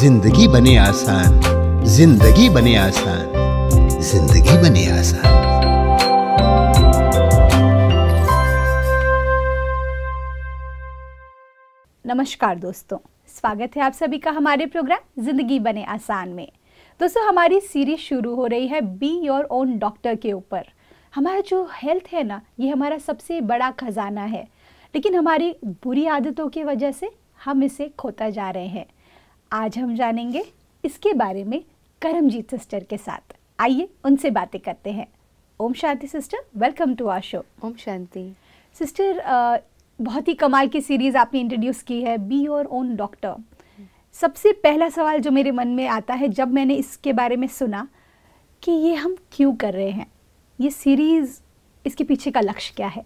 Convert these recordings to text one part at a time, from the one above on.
जिंदगी बने आसान जिंदगी बने आसान जिंदगी बने आसान नमस्कार दोस्तों स्वागत है आप सभी का हमारे प्रोग्राम जिंदगी बने आसान में दोस्तों हमारी सीरीज शुरू हो रही है बी योर ओन डॉक्टर के ऊपर हमारा जो हेल्थ है ना ये हमारा सबसे बड़ा खजाना है लेकिन हमारी बुरी आदतों की वजह से हम इसे खोता जा रहे हैं आज हम जानेंगे इसके बारे में करमजीत सिस्टर के साथ आइए उनसे बातें करते हैं ओम शांति sister welcome to our show ओम शांति सिस्टर बहुत ही कमाल की सीरीज़ आपने इंट्रोड्यूस की है बी योर ओन डॉक्टर सबसे पहला सवाल जो मेरे मन में आता है जब मैंने इसके बारे में सुना कि ये हम क्यों कर रहे हैं ये सीरीज़ इसके पीछे का लक्ष्य क्या है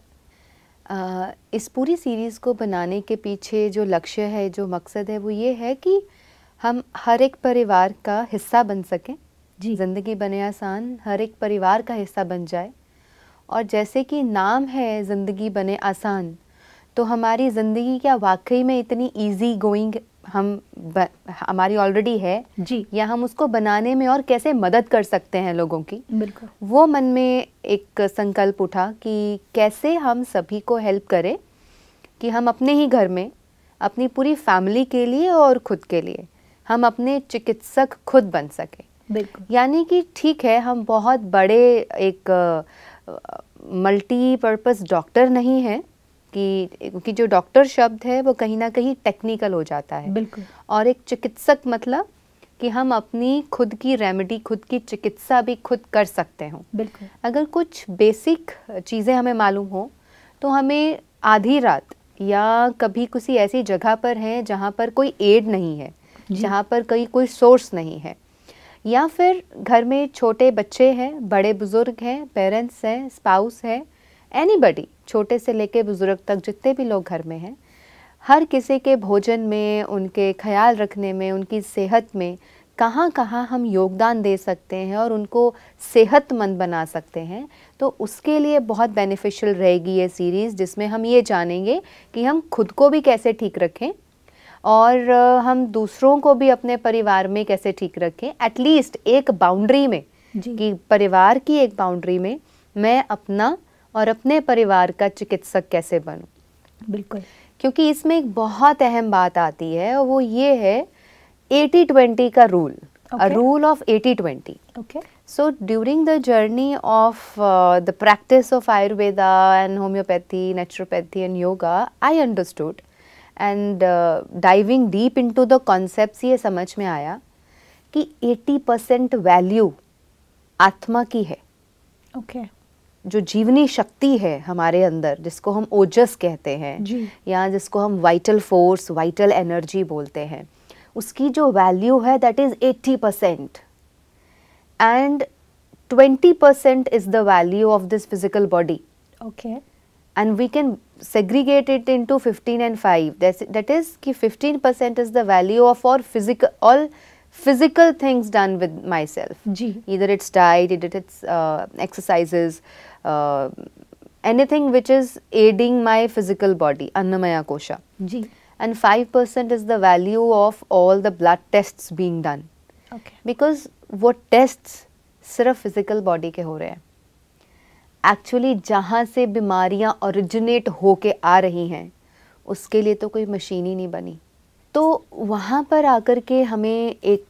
आ, इस पूरी सीरीज़ को बनाने के पीछे जो लक्ष्य है जो मकसद है वो ये है कि हम हर एक परिवार का हिस्सा बन सकें जी ज़िंदगी बने आसान हर एक परिवार का हिस्सा बन जाए और जैसे कि नाम है ज़िंदगी बने आसान तो हमारी ज़िंदगी क्या वाकई में इतनी ईजी गोइंग हम ब, हमारी ऑलरेडी है जी या हम उसको बनाने में और कैसे मदद कर सकते हैं लोगों की बिल्कुल वो मन में एक संकल्प उठा कि कैसे हम सभी को हेल्प करें कि हम अपने ही घर में अपनी पूरी फैमिली के लिए और खुद के लिए हम अपने चिकित्सक खुद बन सकें यानी कि ठीक है हम बहुत बड़े एक मल्टीपर्पज़ डॉक्टर नहीं हैं कि क्योंकि जो डॉक्टर शब्द है वो कहीं ना कहीं टेक्निकल हो जाता है बिल्कुल और एक चिकित्सक मतलब कि हम अपनी खुद की रेमेडी खुद की चिकित्सा भी खुद कर सकते हों अगर कुछ बेसिक चीज़ें हमें मालूम हो तो हमें आधी रात या कभी किसी ऐसी जगह पर हैं जहाँ पर कोई एड नहीं है जहाँ पर कहीं कोई सोर्स नहीं है या फिर घर में छोटे बच्चे हैं बड़े बुज़ुर्ग हैं पेरेंट्स हैं स्पाउस है एनी छोटे से लेके बुज़ुर्ग तक जितने भी लोग घर में हैं हर किसी के भोजन में उनके ख्याल रखने में उनकी सेहत में कहाँ कहाँ हम योगदान दे सकते हैं और उनको सेहतमंद बना सकते हैं तो उसके लिए बहुत बेनिफिशियल रहेगी ये सीरीज़ जिसमें हम ये जानेंगे कि हम खुद को भी कैसे ठीक रखें और हम दूसरों को भी अपने परिवार में कैसे ठीक रखें एटलीस्ट एक बाउंड्री में कि परिवार की एक बाउंड्री में मैं अपना और अपने परिवार का चिकित्सक कैसे बनूं बिल्कुल क्योंकि इसमें एक बहुत अहम बात आती है और वो ये है एटी ट्वेंटी का rule rule of eighty twenty so during the journey of the practice of Ayurveda and homeopathy naturopathy and yoga I understood and diving deep into the concept ये समझ में आया कि 80 परसेंट वैल्यू आत्मा की है ओके okay. जो जीवनी शक्ति है हमारे अंदर जिसको हम ओजस कहते हैं या जिसको हम वाइटल फोर्स वाइटल एनर्जी बोलते हैं उसकी जो वैल्यू है that is 80 percent and 20 percent is the value of this physical body okay and we can segregate it into 15 and 5 That's, that is ki 15 percent is the value of all physical all physical things done with myself Ji. either it's diet either it's uh, exercises uh, anything which is aiding my physical body annamaya kosha Ji. and 5 percent is the value of all the blood tests being done okay. because what tests Sir, physical body ke हो रहे actually जहाँ से बीमारियाँ originate हो के आ रही हैं उसके लिए तो कोई मशीन ही नहीं बनी तो वहाँ पर आकर के हमें एक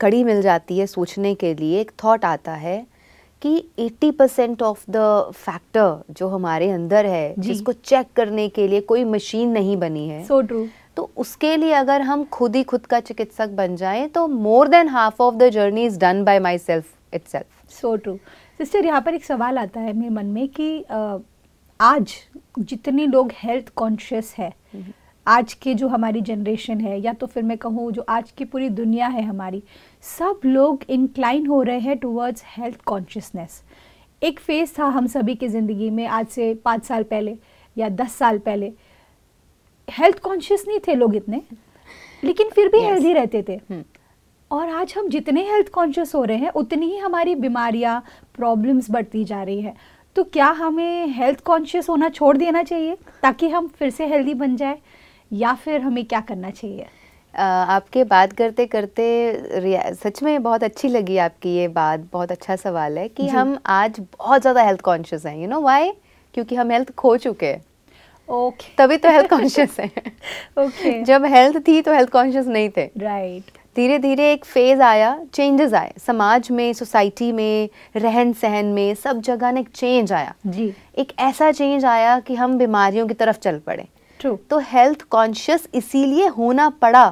कड़ी मिल जाती है सोचने के लिए एक थॉट आता है कि 80 परसेंट ऑफ द फैक्टर जो हमारे अंदर है जिसको चेक करने के लिए कोई मशीन नहीं बनी है सो so ट्रू तो उसके लिए अगर हम खुद ही खुद का चिकित्सक बन जाएं तो more than half of the journey is done by myself itself so true sister यहाँ पर एक सवाल आता है मेरे मन में कि आज जितने लोग हेल्थ कॉन्शियस है आज के जो हमारी जनरेशन है या तो फिर मैं कहूँ जो आज की पूरी दुनिया है हमारी सब लोग इंक्लाइन हो रहे हैं टुवर्ड्स हेल्थ कॉन्शियसनेस एक फेज़ था हम सभी की ज़िंदगी में आज से पाँच साल पहले या दस साल पहले हेल्थ कॉन्शियस नहीं थे लोग इतने लेकिन फिर भी yes. रहते थे हम्म। और आज हम जितने हेल्थ कॉन्शियस हो रहे हैं उतनी ही हमारी बीमारियाँ प्रॉब्लम्स बढ़ती जा रही है तो क्या हमें हेल्थ कॉन्शियस होना छोड़ देना चाहिए ताकि हम फिर से हेल्दी बन जाए या फिर हमें क्या करना चाहिए आपके बात करते करते सच में बहुत अच्छी लगी आपकी ये बात बहुत अच्छा सवाल है कि हम आज बहुत ज़्यादा हेल्थ कॉन्शियस हैं यू नो वाई क्योंकि हम हेल्थ खो चुके हैं ओके okay. तभी तो हेल्थ कॉन्शियस है ओके okay. जब हेल्थ थी तो हेल्थ कॉन्शियस नहीं थे राइट right. धीरे धीरे एक फेज़ आया चेंजेस आए समाज में सोसाइटी में रहन सहन में सब जगह ने एक चेंज आया जी एक ऐसा चेंज आया कि हम बीमारियों की तरफ चल पड़े ट्रू तो हेल्थ कॉन्शियस इसीलिए होना पड़ा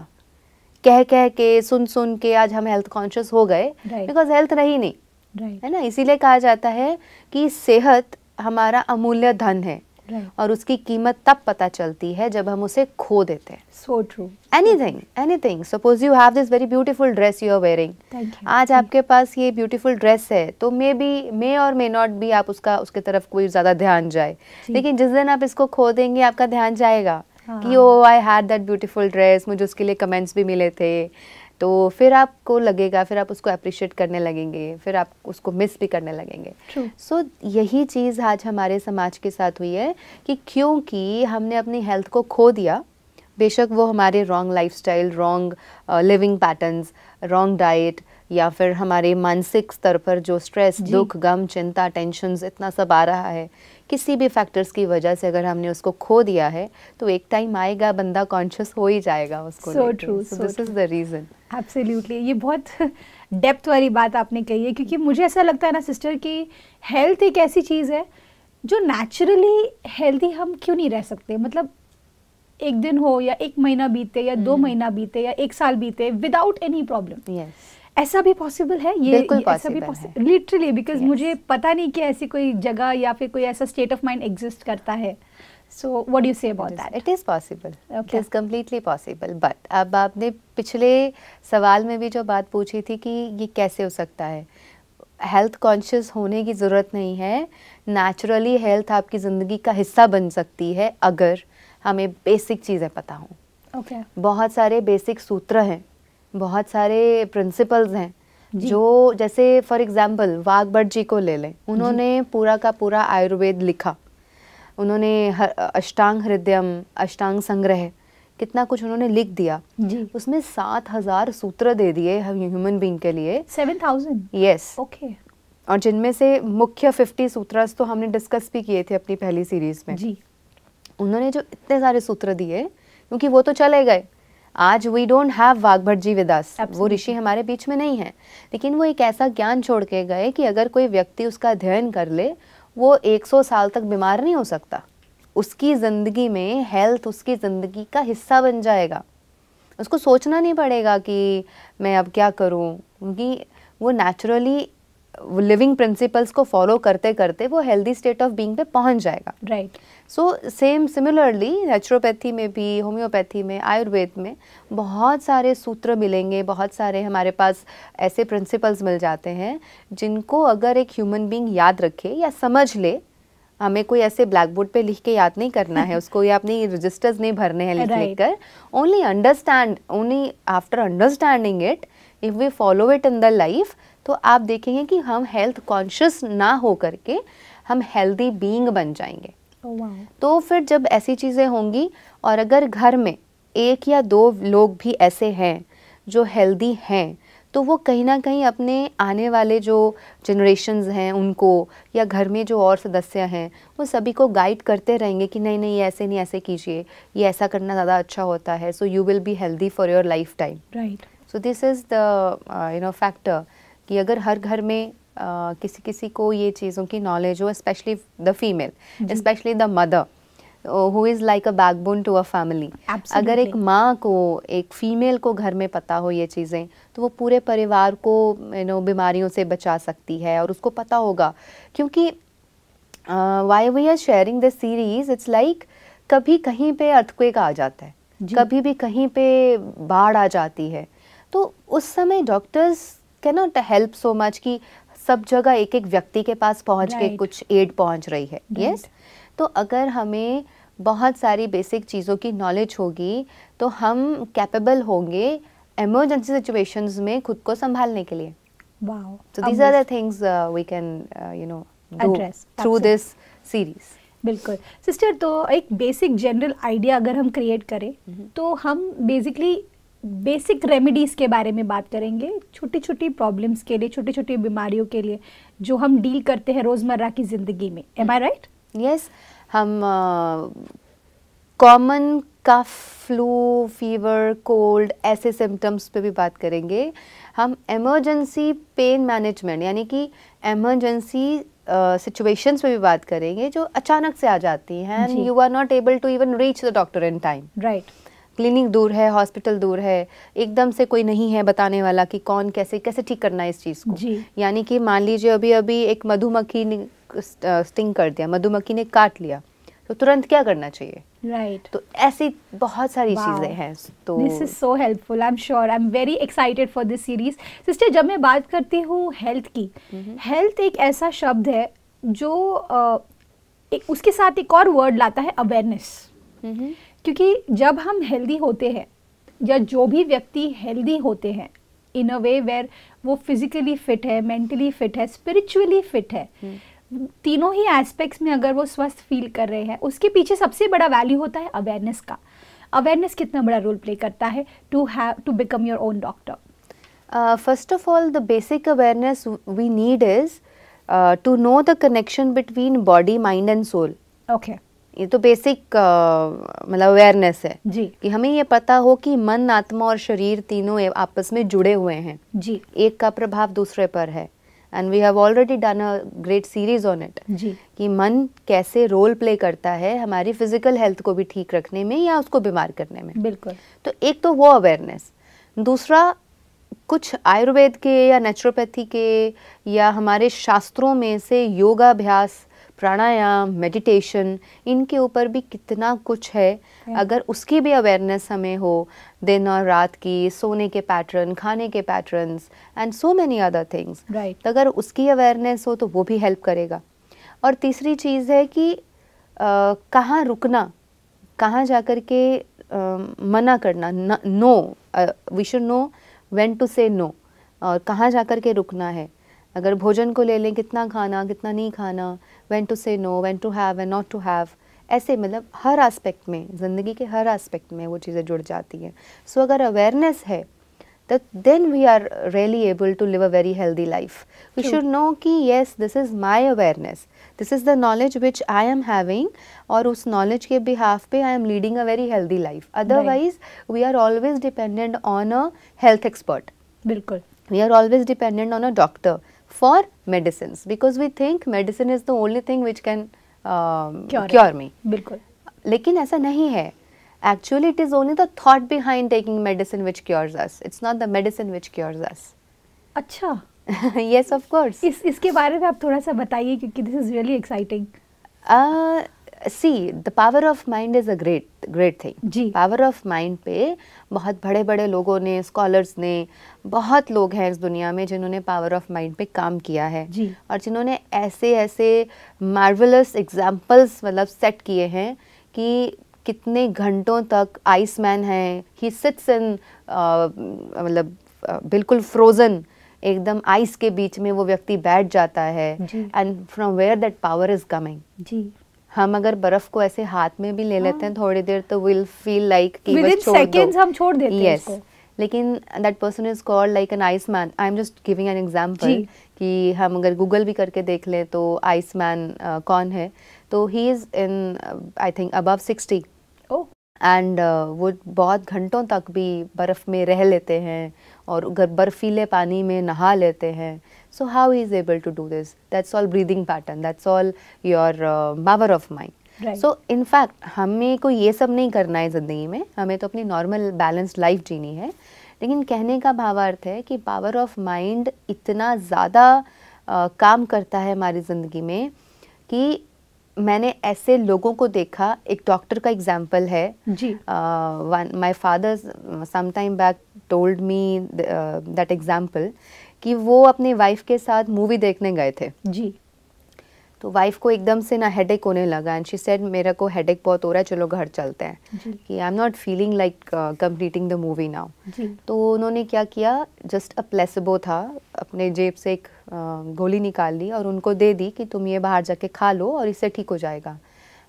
कह कह के सुन सुन के आज हम हेल्थ कॉन्शियस हो गए बिकॉज हेल्थ रही नहीं है ना इसीलिए कहा जाता है कि सेहत हमारा अमूल्य धन है और उसकी कीमत तब पता चलती है जब हम उसे खो देते हैं so true anything anything suppose you have this very beautiful dress you are wearing आज आपके पास ये ब्यूटीफुल ड्रेस है तो मे बी मे और मे नॉट भी आप उसका उसके तरफ कोई ज़्यादा ध्यान जाए लेकिन जिस दिन आप इसको खो देंगे आपका ध्यान जाएगा कि oh I had that beautiful dress मुझे उसके लिए कमेंट्स भी मिले थे तो फिर आपको लगेगा फिर आप उसको अप्रिशिएट करने लगेंगे फिर आप उसको मिस भी करने लगेंगे सो so, यही चीज़ आज हमारे समाज के साथ हुई है कि क्योंकि हमने अपनी हेल्थ को खो दिया बेशक वो हमारे wrong style wrong living patterns wrong diet या फिर हमारे मानसिक स्तर पर जो स्ट्रेस दुख गम चिंता टेंशन इतना सब आ रहा है किसी भी फैक्टर्स की वजह से अगर हमने उसको खो दिया है तो एक टाइम आएगा बंदा कॉन्शियस हो ही जाएगा उसको so true this is the reason absolutely ये बहुत डेप्थ वाली बात आपने कही है क्योंकि मुझे ऐसा लगता है ना सिस्टर कि हेल्थ एक ऐसी चीज़ है जो नेचुरली हेल्थी हम क्यों नहीं रह सकते मतलब एक दिन हो या एक महीना बीते या दो हम्म। महीना बीते या एक साल बीते विदाउट एनी प्रॉब्लम ऐसा भी पॉसिबल है ये, ऐसा भी पॉसिबल लिटरली बिकॉज मुझे पता नहीं कि ऐसी कोई जगह या फिर कोई ऐसा स्टेट ऑफ माइंड एग्जिस्ट करता है so what you say about that it is possible it is completely possible but अब आपने पिछले सवाल में भी जो बात पूछी थी कि ये कैसे हो सकता है हेल्थ कॉन्शियस होने की ज़रूरत नहीं है नेचुरली हेल्थ आपकी ज़िंदगी का हिस्सा बन सकती है अगर हमें बेसिक चीज़ें पता हों ओके okay. बहुत सारे बेसिक सूत्र हैं बहुत सारे प्रिंसिपल्स हैं जो जैसे फॉर एग्जांपल वाघभट जी को ले लें उन्होंने पूरा का पूरा आयुर्वेद लिखा उन्होंने अष्टांग हृदयम अष्टांग संग्रह कितना कुछ उन्होंने लिख दिया उसमें सात हजार सूत्र दे दिए ह्यूमन बींग के लिए सेवन थाउजेंड यस ओके और जिनमें से मुख्य फिफ्टी सूत्र तो हमने डिस्कस भी किए थे अपनी पहली सीरीज में जी उन्होंने जो इतने सारे सूत्र दिए क्योंकि वो तो चले गए आज we don't have Vagbhat ji with us वो ऋषि हमारे बीच में नहीं है लेकिन वो एक ऐसा ज्ञान छोड़ के गए कि अगर कोई व्यक्ति उसका अध्ययन कर ले वो 100 साल तक बीमार नहीं हो सकता उसकी ज़िंदगी में हेल्थ उसकी ज़िंदगी का हिस्सा बन जाएगा उसको सोचना नहीं पड़ेगा कि मैं अब क्या करूँ क्योंकि वो नेचुरली लिविंग प्रिंसिपल्स को फॉलो करते करते वो हेल्दी स्टेट ऑफ बीइंग पे पहुंच जाएगा right so same similarly naturopathy में भी होम्योपैथी में आयुर्वेद में बहुत सारे सूत्र मिलेंगे बहुत सारे हमारे पास ऐसे प्रिंसिपल्स मिल जाते हैं जिनको अगर एक ह्यूमन बींग याद रखे या समझ ले हमें कोई ऐसे ब्लैक बोर्ड पे लिख के याद नहीं करना है उसको या अपने रजिस्टर्स नहीं भरने हैं लिख लिख कर only understand only after understanding it if we follow it in the life तो आप देखेंगे कि हम हेल्थ कॉन्शियस ना हो करके हम हेल्दी बीइंग बन जाएंगे oh, wow. तो फिर जब ऐसी चीज़ें होंगी और अगर घर में एक या दो लोग भी ऐसे हैं जो हेल्दी हैं तो वो कहीं ना कहीं अपने आने वाले जो जनरेशन हैं उनको या घर में जो और सदस्य हैं वो सभी को गाइड करते रहेंगे कि नहीं नहीं ऐसे नहीं ऐसे कीजिए ये ऐसा करना ज़्यादा अच्छा होता है so you will be healthy for your life time right so this is the you know factor कि अगर हर घर में Uh, किसी किसी को ये चीज़ों की नॉलेज हो specially the female specially the mother who is like a backbone to a family अगर एक माँ को एक फीमेल को घर में पता हो ये चीज़ें तो वो पूरे परिवार को यू नो बीमारियों से बचा सकती है और उसको पता होगा क्योंकि why we are sharing this series it's like कभी कहीं पे अर्थक्वेक आ जाता है कभी भी कहीं पे बाढ़ आ जाती है तो उस समय doctors can not help so much कि सब जगह एक एक व्यक्ति के पास पहुंच right. के कुछ एड पहुंच रही है यस right. yes? तो अगर हमें बहुत सारी बेसिक चीज़ों की नॉलेज होगी तो हम कैपेबल होंगे एमरजेंसी सिचुएशंस में खुद को संभालने के लिए uh, uh, बिल्कुल सिस्टर तो एक बेसिक जनरल आइडिया अगर हम क्रिएट करें mm-hmm. तो हम बेसिकली बेसिक रेमेडीज़ के बारे में बात करेंगे छोटी छोटी प्रॉब्लम्स के लिए छोटी छोटी बीमारियों के लिए जो हम डील करते हैं रोज़मर्रा की ज़िंदगी में एम आई राइट यस हम common cough flu fever cold ऐसे सिम्टम्स पे भी बात करेंगे हम एमरजेंसी पेन मैनेजमेंट यानी कि एमरजेंसी सिचुएशंस पे भी बात करेंगे जो अचानक से आ जाती हैं you are not able to even reach the doctor in time right clinic दूर है हॉस्पिटल दूर है एकदम से कोई नहीं है बताने वाला कि कौन कैसे कैसे ठीक करना है इस चीज़ को यानी कि मान लीजिए अभी अभी एक मधुमक्खी ने स्टिंग कर दिया मधुमक्खी ने काट लिया तो तुरंत क्या करना चाहिए राइट right. तो ऐसी बहुत सारी wow. चीज़ें हैं तो this is so helpful I am sure I am very excited for this series sister जब मैं बात करती हूँ हेल्थ की हेल्थ mm -hmm. एक ऐसा शब्द है जो uh, एक उसके साथ एक और वर्ड लाता है अवेयरनेस क्योंकि जब हम हेल्दी होते हैं या जो भी व्यक्ति हेल्दी होते हैं इन अ वे वेर वो फिजिकली फिट है मेंटली फिट है स्पिरिचुअली फिट है हम्म। तीनों ही एस्पेक्ट्स में अगर वो स्वस्थ फील कर रहे हैं उसके पीछे सबसे बड़ा वैल्यू होता है अवेयरनेस का अवेयरनेस कितना बड़ा रोल प्ले करता है to have to become your own doctor first of all the basic awareness we need is to know the connection between body mind and soul okay ये तो basic मतलब awareness है जी कि हमें ये पता हो कि मन आत्मा और शरीर तीनों आपस में जुड़े हुए हैं जी एक का प्रभाव दूसरे पर है and we have already done a great series on it कि मन कैसे रोल प्ले करता है हमारी फिजिकल हेल्थ को भी ठीक रखने में या उसको बीमार करने में बिल्कुल तो एक तो वो अवेयरनेस दूसरा कुछ आयुर्वेद के या नेचुरोपैथी के या हमारे शास्त्रों में से योगाभ्यास प्राणायाम मेडिटेशन इनके ऊपर भी कितना कुछ है अगर उसकी भी अवेयरनेस हमें हो दिन और रात की सोने के पैटर्न खाने के patterns and so many other things right अगर उसकी अवेयरनेस हो तो वो भी हेल्प करेगा और तीसरी चीज़ है कि कहाँ रुकना कहाँ जा कर के आ, मना करना no we should know when to say no और कहाँ जा कर के रुकना है अगर भोजन को ले लें कितना खाना कितना नहीं खाना when to say no when to have and not to have ऐसे मतलब हर आस्पेक्ट में ज़िंदगी के हर आस्पेक्ट में वो चीज़ें जुड़ जाती हैं सो so, अगर अवेयरनेस है तो then we are really able to live a very healthy life we should know कि yes this is my awareness this is the knowledge which I am having और उस नॉलेज के बिहाफ पे I am leading a very healthy life otherwise we are always dependent on a health expert बिल्कुल we are always dependent on a doctor for medicines because we think medicine is the only thing which can uh, cure, cure me. bilkul lekin aisa nahi hai actually it is only the thought behind taking medicine which cures us it's not the medicine which cures us acha yes of course is iske bare mein aap thoda sa bataiye kyunki this is really exciting uh, see the power of mind is a great great thing जी power of mind पे बहुत बड़े बड़े लोगों ने scholars ने बहुत लोग हैं इस दुनिया में जिन्होंने पावर ऑफ माइंड पे काम किया है जी और जिन्होंने ऐसे ऐसे मार्वलस एग्जाम्पल्स मतलब सेट किए हैं कि कितने घंटों तक आइस मैन है ही सिट्स इन मतलब uh, बिल्कुल फ्रोजन एकदम आइस के बीच में वो व्यक्ति बैठ जाता है and from where that power is coming जी हम अगर बर्फ को ऐसे हाथ में भी ले हाँ. लेते हैं हाँ। थोड़ी देर तो विल फील लाइक कि बस छोड़ दो हम छोड़ देते yes. हैं लेकिन that person is called like an ice man I am just giving an example कि हम अगर गूगल भी करके देख लें तो आइस मैन uh, कौन है तो he is in I think above sixty and वो बहुत घंटों तक भी बर्फ़ में रह लेते हैं और बर्फ़ीले पानी में नहा लेते हैं So how he is able to do this? That's all breathing pattern. That's all your uh, power of mind. So in fact हमें को ये सब नहीं करना है ज़िंदगी में हमें तो अपनी नॉर्मल बैलेंस्ड लाइफ जीनी है लेकिन कहने का भावार्थ है कि पावर ऑफ माइंड इतना ज़्यादा काम करता है हमारी ज़िंदगी में कि मैंने ऐसे लोगों को देखा एक डॉक्टर का एग्जाम्पल है जी my father some time back told me that example कि वो अपनी वाइफ के साथ मूवी देखने गए थे जी तो वाइफ को एकदम से ना हेडेक होने लगा एंड शी सेड मेरा को हेडेक बहुत हो रहा है चलो घर चलते हैं कि I am not feeling like completing the movie now तो उन्होंने क्या किया जस्ट अ प्लेसबो था अपने जेब से एक uh, गोली निकाल ली और उनको दे दी कि तुम ये बाहर जाके खा लो और इससे ठीक हो जाएगा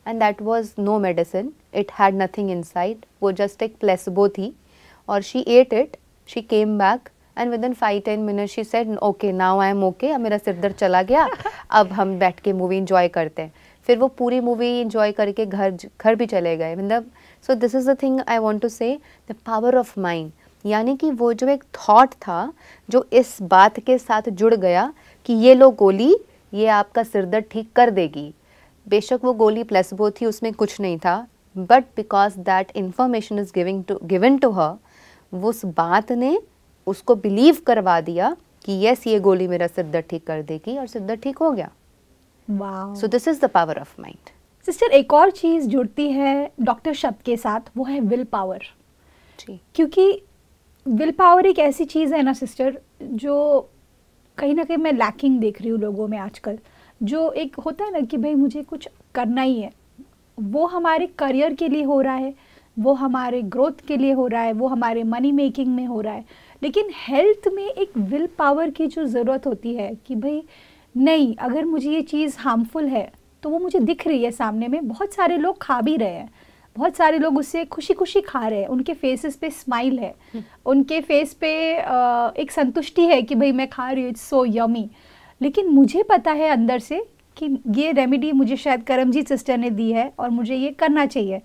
and that was no medicine it had nothing in वो जस्ट एक प्लेसबो थी और she ate it she came back and within five ten minute she said okay now I am okay अब मेरा सिर दर्द चला गया अब हम बैठ के मूवी इंजॉय करते हैं फिर वो पूरी मूवी इंजॉय करके घर घर भी चले गए मतलब so this is the thing I want to say the power of mind यानी कि वो जो एक थॉट था जो इस बात के साथ जुड़ गया कि ये लो गोली ये आपका सिर दर्द ठीक कर देगी बेशक वो गोली प्लस वो थी उसमें कुछ नहीं था but because that information is giving to given to her उस बात ने उसको बिलीव करवा दिया कि यस ये गोली मेरा सिर दर्द ठीक कर देगी और सिर दर्द ठीक हो गया so this is the power of mind sister एक और चीज़ जुड़ती है डॉक्टर शब्द के साथ वो है विल पावर क्योंकि विल पावर एक ऐसी चीज़ है ना सिस्टर जो कहीं ना कहीं मैं लैकिंग देख रही हूँ लोगों में आजकल जो एक होता है ना कि भाई मुझे कुछ करना ही है वो हमारे करियर के लिए हो रहा है वो हमारे ग्रोथ के लिए हो रहा है वो हमारे मनी मेकिंग में हो रहा है लेकिन हेल्थ में एक विल पावर की जो ज़रूरत होती है कि भाई नहीं अगर मुझे ये चीज़ हार्मफुल है तो वो मुझे दिख रही है सामने में बहुत सारे लोग खा भी रहे हैं बहुत सारे लोग उससे खुशी खुशी खा रहे हैं उनके फेसेस पे स्माइल है हम्म। उनके फेस पे एक संतुष्टि है कि भाई मैं खा रही हूँ इट्स सो यमी लेकिन मुझे पता है अंदर से कि ये रेमेडी मुझे शायद करमजीत सिस्टर ने दी है और मुझे ये करना चाहिए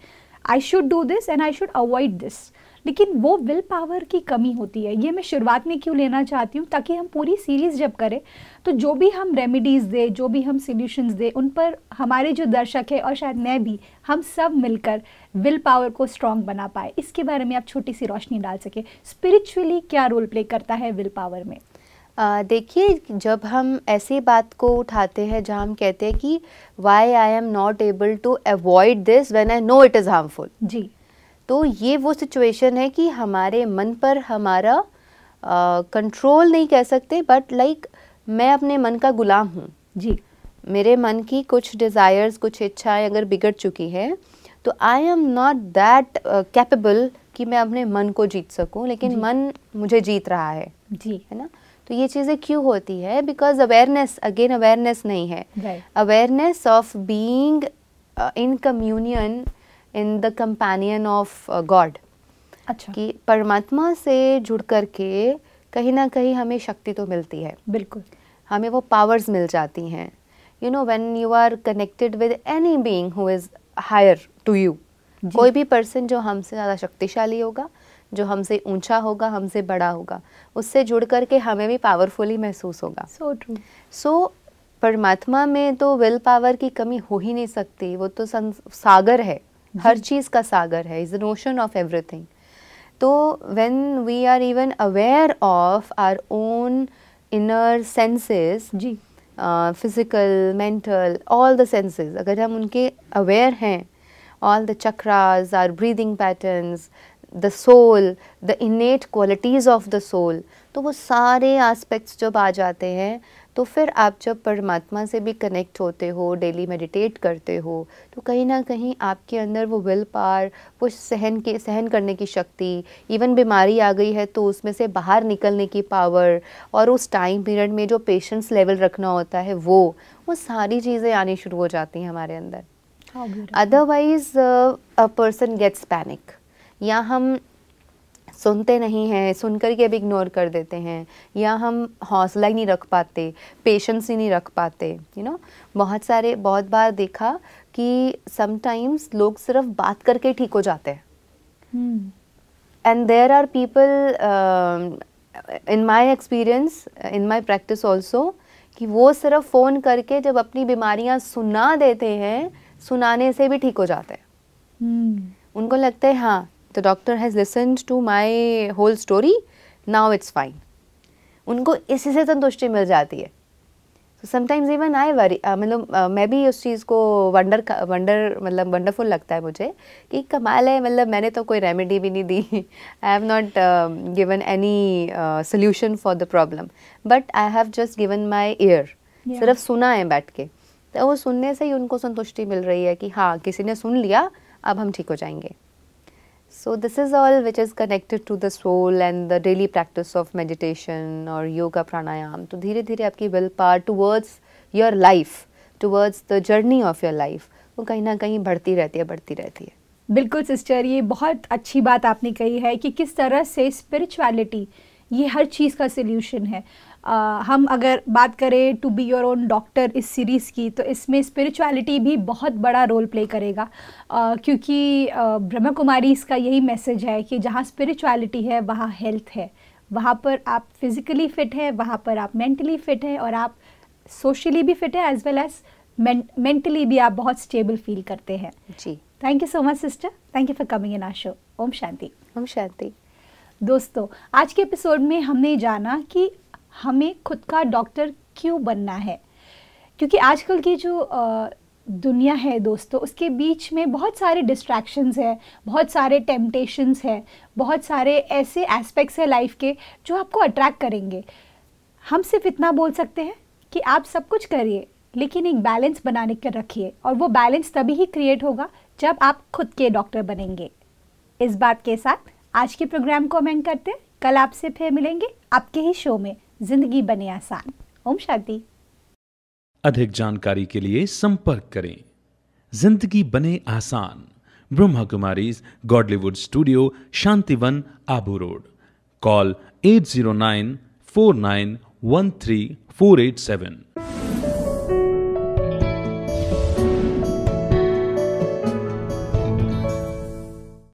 I should do this and I should avoid this लेकिन वो विल पावर की कमी होती है ये मैं शुरुआत में क्यों लेना चाहती हूँ ताकि हम पूरी सीरीज़ जब करें तो जो भी हम रेमिडीज़ दें जो भी हम सोल्यूशंस दें उन पर हमारे जो दर्शक है और शायद मैं भी हम सब मिलकर विल पावर को स्ट्रॉन्ग बना पाए इसके बारे में आप छोटी सी रोशनी डाल सके स्पिरिचुअली क्या रोल प्ले करता है विल पावर में देखिए जब हम ऐसी बात को उठाते हैं जहाँ हम कहते हैं कि why I am not able to avoid this when I know it is harmful जी तो ये वो सिचुएशन है कि हमारे मन पर हमारा कंट्रोल नहीं कह सकते बट लाइक like, मैं अपने मन का गुलाम हूँ जी मेरे मन की कुछ डिज़ायर्स कुछ इच्छाएं अगर बिगड़ चुकी हैं तो I am not that capable कि मैं अपने मन को जीत सकूं लेकिन जी. मन मुझे जीत रहा है जी है ना तो ये चीज़ें क्यों होती है बिकॉज अवेयरनेस अगेन अवेयरनेस नहीं है awareness of being in communion in the companion of God अच्छा कि परमात्मा से जुड़ करके कहीं ना कहीं हमें शक्ति तो मिलती है बिल्कुल हमें वो पावर्स मिल जाती हैं you know when you are connected with any being who is higher to you कोई भी पर्सन जो हमसे ज़्यादा शक्तिशाली होगा जो हमसे ऊंचा होगा हमसे बड़ा होगा उससे जुड़ करके हमें भी पावरफुली महसूस होगा सो ट्रू सो परमात्मा में तो विल पावर की कमी हो ही नहीं सकती वो तो सागर है हर चीज़ का सागर है is the notion of everything तो when we are even aware of our own inner senses जी physical mental all the senses अगर हम उनके अवेयर हैं all the chakras our breathing patterns the soul the innate qualities of the soul तो वो सारे aspects जब आ जाते हैं तो फिर आप जब परमात्मा से भी कनेक्ट होते हो डेली मेडिटेट करते हो तो कहीं ना कहीं आपके अंदर वो विल पार वो सहन के सहन करने की शक्ति इवन बीमारी आ गई है तो उसमें से बाहर निकलने की पावर और उस टाइम पीरियड में जो पेशेंस लेवल रखना होता है वो वो सारी चीज़ें आनी शुरू हो जाती हैं हमारे अंदर अदरवाइज़ हाँ, अ पर्सन गेट्स पैनिक या हम सुनते नहीं हैं सुन कर के अब इग्नोर कर देते हैं या हम हौसला ही नहीं रख पाते पेशेंस ही नहीं रख पाते यू you नो know? बहुत सारे बहुत बार देखा कि समटाइम्स लोग सिर्फ बात करके ठीक हो जाते हैं and there are people in my experience in my practice also कि वो सिर्फ फ़ोन करके जब अपनी बीमारियाँ सुना देते हैं सुनाने से भी ठीक हो जाते हैं hmm. उनको लगता है हाँ the doctor has listen to my whole story now it's fine उनको इसी से संतुष्टि मिल जाती है so sometimes even I worry मतलब uh, मैं भी उस चीज़ को वंडर वंडर मतलब वंडरफुल लगता है मुझे कि कमाल है मतलब मैंने तो कोई रेमेडी भी नहीं दी I have not given any solution for the problem but I have just given my ear सिर्फ सुना है बैठ के तो वो सुनने से ही उनको संतुष्टि मिल रही है कि हाँ किसी ने सुन लिया अब हम ठीक हो जाएंगे So this is all which is connected to the soul and the daily practice of meditation or yoga pranayam. So धीरे धीरे आपकी will power towards your life, towards the journey of your life, वो कहीं ना कहीं बढ़ती रहती है बढ़ती रहती है बिल्कुल सिस्टर ये बहुत अच्छी बात आपने कही है कि किस तरह से स्पिरिचुअलिटी ये हर चीज़ का सोल्यूशन है हम अगर बात करें to be your own doctor इस सीरीज़ की तो इसमें स्पिरिचुअलिटी भी बहुत बड़ा रोल प्ले करेगा क्योंकि ब्रह्मा कुमारी इसका यही मैसेज है कि जहाँ स्पिरिचुअलिटी है वहाँ हेल्थ है वहाँ पर आप फिज़िकली फ़िट है वहाँ पर आप मेंटली फ़िट है और आप सोशली भी फ़िट है एज वेल एज़ मेंटली भी आप बहुत स्टेबल फील करते हैं जी thank you so much sister thank you for coming in our show ओम शांति ओम शांति दोस्तों आज के एपिसोड में हमने जाना कि हमें खुद का डॉक्टर क्यों बनना है क्योंकि आजकल की जो दुनिया है दोस्तों उसके बीच में बहुत सारे डिस्ट्रैक्शंस हैं बहुत सारे टेम्पटेशंस हैं बहुत सारे ऐसे एस्पेक्ट्स हैं लाइफ के जो आपको अट्रैक्ट करेंगे हम सिर्फ इतना बोल सकते हैं कि आप सब कुछ करिए लेकिन एक बैलेंस बनाने के रखिए और वो बैलेंस तभी ही क्रिएट होगा जब आप खुद के डॉक्टर बनेंगे इस बात के साथ आज के प्रोग्राम को हम एंड करते हैं कल आपसे फिर मिलेंगे आपके ही शो में जिंदगी बने आसान ओम शांति अधिक जानकारी के लिए संपर्क करें जिंदगी बने आसान Brahma Kumari Godlywood studio Shantivan Abu Road call at zero nine four nine one three four eight seven